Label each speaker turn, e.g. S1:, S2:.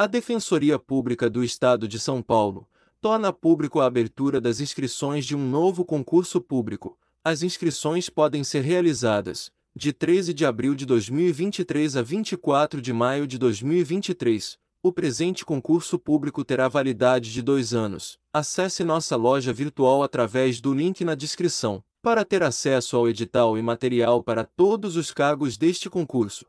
S1: A Defensoria Pública do Estado de São Paulo torna público a abertura das inscrições de um novo concurso público. As inscrições podem ser realizadas de 13 de abril de 2023 a 24 de maio de 2023. O presente concurso público terá validade de dois anos. Acesse nossa loja virtual através do link na descrição para ter acesso ao edital e material para todos os cargos deste concurso.